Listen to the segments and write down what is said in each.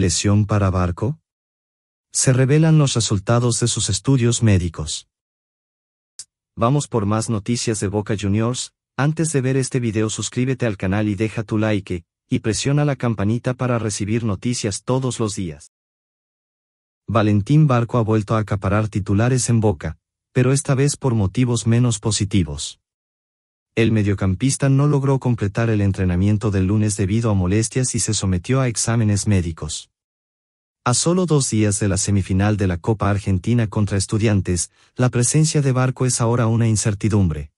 lesión para Barco? Se revelan los resultados de sus estudios médicos. Vamos por más noticias de Boca Juniors, antes de ver este video suscríbete al canal y deja tu like, y presiona la campanita para recibir noticias todos los días. Valentín Barco ha vuelto a acaparar titulares en Boca, pero esta vez por motivos menos positivos. El mediocampista no logró completar el entrenamiento del lunes debido a molestias y se sometió a exámenes médicos. A solo dos días de la semifinal de la Copa Argentina contra Estudiantes, la presencia de Barco es ahora una incertidumbre.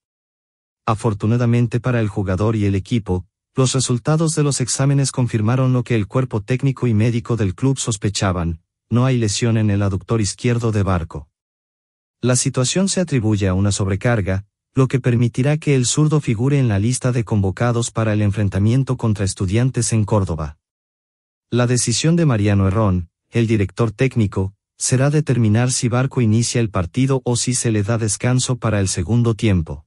Afortunadamente para el jugador y el equipo, los resultados de los exámenes confirmaron lo que el cuerpo técnico y médico del club sospechaban, no hay lesión en el aductor izquierdo de Barco. La situación se atribuye a una sobrecarga, lo que permitirá que el zurdo figure en la lista de convocados para el enfrentamiento contra estudiantes en Córdoba. La decisión de Mariano Herrón, el director técnico, será determinar si Barco inicia el partido o si se le da descanso para el segundo tiempo.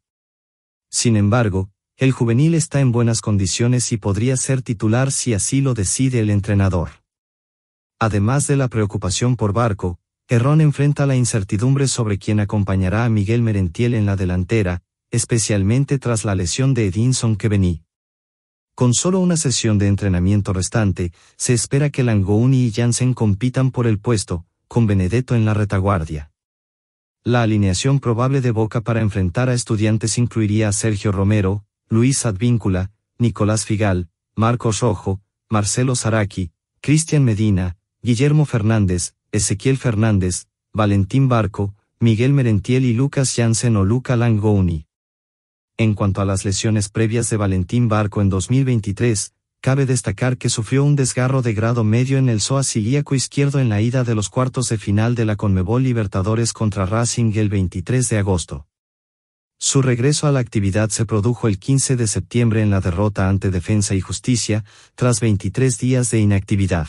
Sin embargo, el juvenil está en buenas condiciones y podría ser titular si así lo decide el entrenador. Además de la preocupación por Barco, Herrón enfrenta la incertidumbre sobre quién acompañará a Miguel Merentiel en la delantera, especialmente tras la lesión de Edinson venía con solo una sesión de entrenamiento restante, se espera que Langoni y Jansen compitan por el puesto, con Benedetto en la retaguardia. La alineación probable de Boca para enfrentar a estudiantes incluiría a Sergio Romero, Luis Advíncula, Nicolás Figal, Marcos Rojo, Marcelo Saraki, Cristian Medina, Guillermo Fernández, Ezequiel Fernández, Valentín Barco, Miguel Merentiel y Lucas Jansen o Luca Langoni. En cuanto a las lesiones previas de Valentín Barco en 2023, cabe destacar que sufrió un desgarro de grado medio en el ilíaco izquierdo en la ida de los cuartos de final de la Conmebol Libertadores contra Racing el 23 de agosto. Su regreso a la actividad se produjo el 15 de septiembre en la derrota ante Defensa y Justicia, tras 23 días de inactividad.